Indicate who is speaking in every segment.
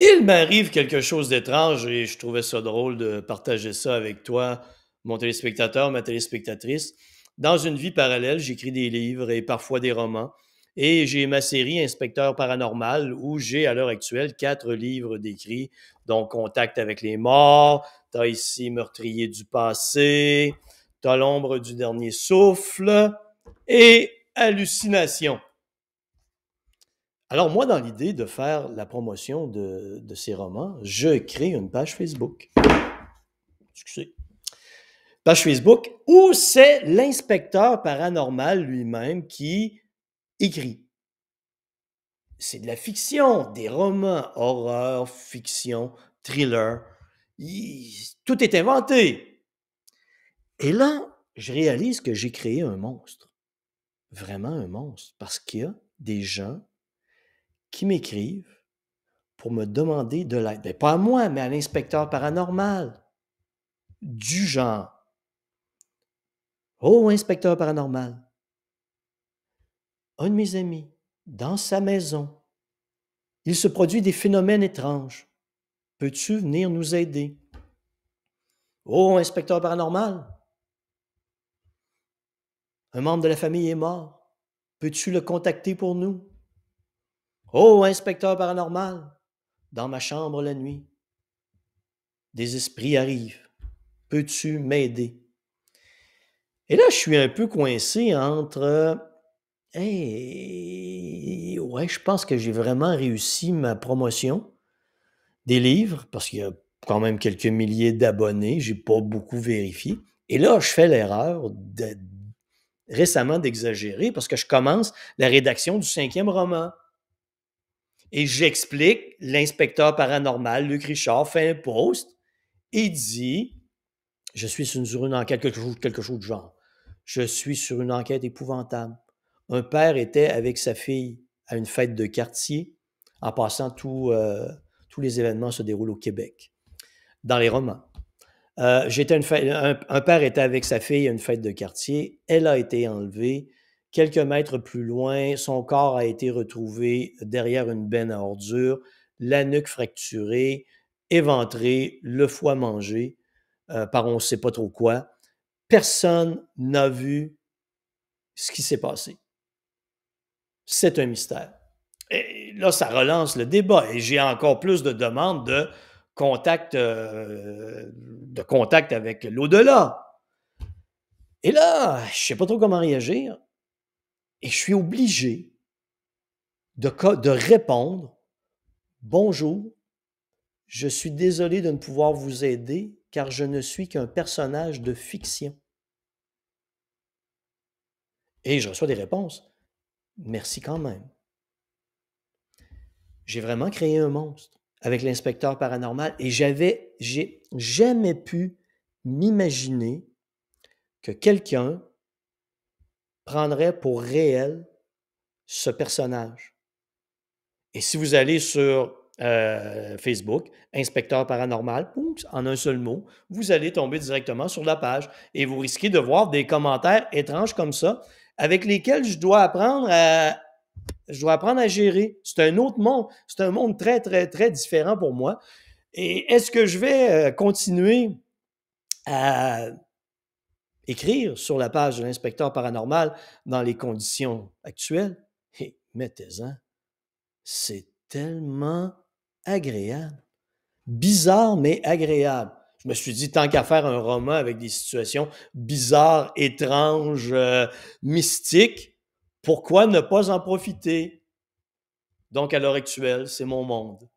Speaker 1: Il m'arrive quelque chose d'étrange et je trouvais ça drôle de partager ça avec toi, mon téléspectateur, ma téléspectatrice. Dans une vie parallèle, j'écris des livres et parfois des romans. Et j'ai ma série Inspecteur paranormal où j'ai à l'heure actuelle quatre livres décrits, dont Contact avec les morts, t'as ici Meurtrier du passé, t'as l'ombre du dernier souffle et Hallucination. Alors, moi, dans l'idée de faire la promotion de, ces romans, je crée une page Facebook. Excusez. Page Facebook où c'est l'inspecteur paranormal lui-même qui écrit. C'est de la fiction, des romans, horreur, fiction, thriller. tout est inventé. Et là, je réalise que j'ai créé un monstre. Vraiment un monstre. Parce qu'il y a des gens qui m'écrivent pour me demander de l'aide. Ben, pas à moi, mais à l'inspecteur paranormal. Du genre. Oh, inspecteur paranormal. Un de mes amis, dans sa maison, il se produit des phénomènes étranges. Peux-tu venir nous aider? Oh, inspecteur paranormal. Un membre de la famille est mort. Peux-tu le contacter pour nous? Oh, inspecteur paranormal, dans ma chambre la nuit, des esprits arrivent. Peux-tu m'aider? Et là, je suis un peu coincé entre. Euh, hey, ouais, je pense que j'ai vraiment réussi ma promotion des livres parce qu'il y a quand même quelques milliers d'abonnés. J'ai pas beaucoup vérifié. Et là, je fais l'erreur de, récemment d'exagérer parce que je commence la rédaction du cinquième roman. Et j'explique, l'inspecteur paranormal, Luc Richard, fait un post et dit Je suis sur une enquête, quelque chose, de genre. Je suis sur une enquête épouvantable. Un père était avec sa fille à une fête de quartier. En passant, euh, tous les événements se déroulent au Québec, dans les romans. Euh, un, père était avec sa fille à une fête de quartier. Elle a été enlevée. Quelques mètres plus loin, son corps a été retrouvé derrière une benne à ordures, la nuque fracturée, éventrée, le foie mangé euh, par on ne sait pas trop quoi. Personne n'a vu ce qui s'est passé. C'est un mystère. Et là, ça relance le débat et j'ai encore plus de demandes de contact, euh, de contact avec l'au-delà. Et là, je ne sais pas trop comment réagir. Et je suis obligé de, de répondre Bonjour, je suis désolé de ne pouvoir vous aider car je ne suis qu'un personnage de fiction. Et je reçois des réponses. Merci quand même. J'ai vraiment créé un monstre avec l'inspecteur paranormal et j'avais, j'ai jamais pu m'imaginer que quelqu'un prendrait pour réel ce personnage. Et si vous allez sur euh, Facebook, inspecteur paranormal, en un seul mot, vous allez tomber directement sur la page et vous risquez de voir des commentaires étranges comme ça, avec lesquels je dois apprendre je dois apprendre à gérer. C'est un autre monde, c'est un monde très, très, très différent pour moi. Et est-ce que je vais euh, continuer à écrire sur la page de l'inspecteur paranormal dans les conditions actuelles. Et mettez-en. C'est tellement agréable. Bizarre, mais agréable. Je me suis dit, tant qu'à faire un roman avec des situations bizarres, étranges, euh, mystiques, pourquoi ne pas en profiter? Donc, à l'heure actuelle, c'est mon monde.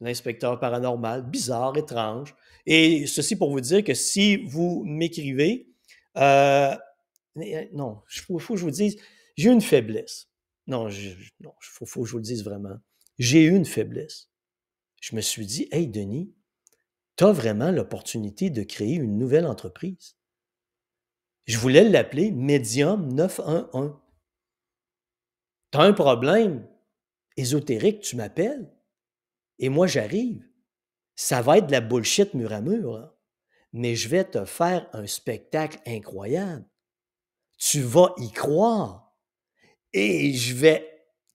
Speaker 1: L'inspecteur paranormal, bizarre, étrange. Et ceci pour vous dire que si vous m'écrivez, euh, euh, non, il faut, que je vous dise, j'ai une faiblesse. Non, il faut, que je vous le dise vraiment. J'ai eu une faiblesse. Je me suis dit, hey Denis, tu as vraiment l'opportunité de créer une nouvelle entreprise. Je voulais l'appeler Medium 911. Tu as un problème ésotérique, tu m'appelles et moi j'arrive. Ça va être de la bullshit mur à mur. Hein mais je vais te faire un spectacle incroyable. Tu vas y croire et je vais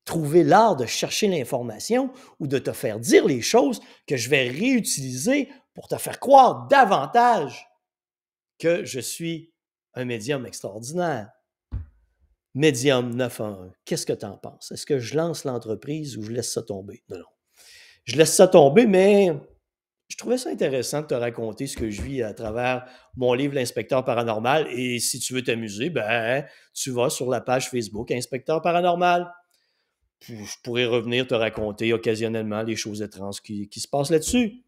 Speaker 1: trouver l'art de chercher l'information ou de te faire dire les choses que je vais réutiliser pour te faire croire davantage que je suis un médium extraordinaire. Médium 911, qu'est-ce que tu en penses? Est-ce que je lance l'entreprise ou je laisse ça tomber? Non, non. Je laisse ça tomber, mais je trouvais ça intéressant de te raconter ce que je vis à travers mon livre L'inspecteur paranormal. Et si tu veux t'amuser, ben, hein, tu vas sur la page Facebook Inspecteur paranormal. Puis je pourrais revenir te raconter occasionnellement les choses étranges qui se passent là-dessus.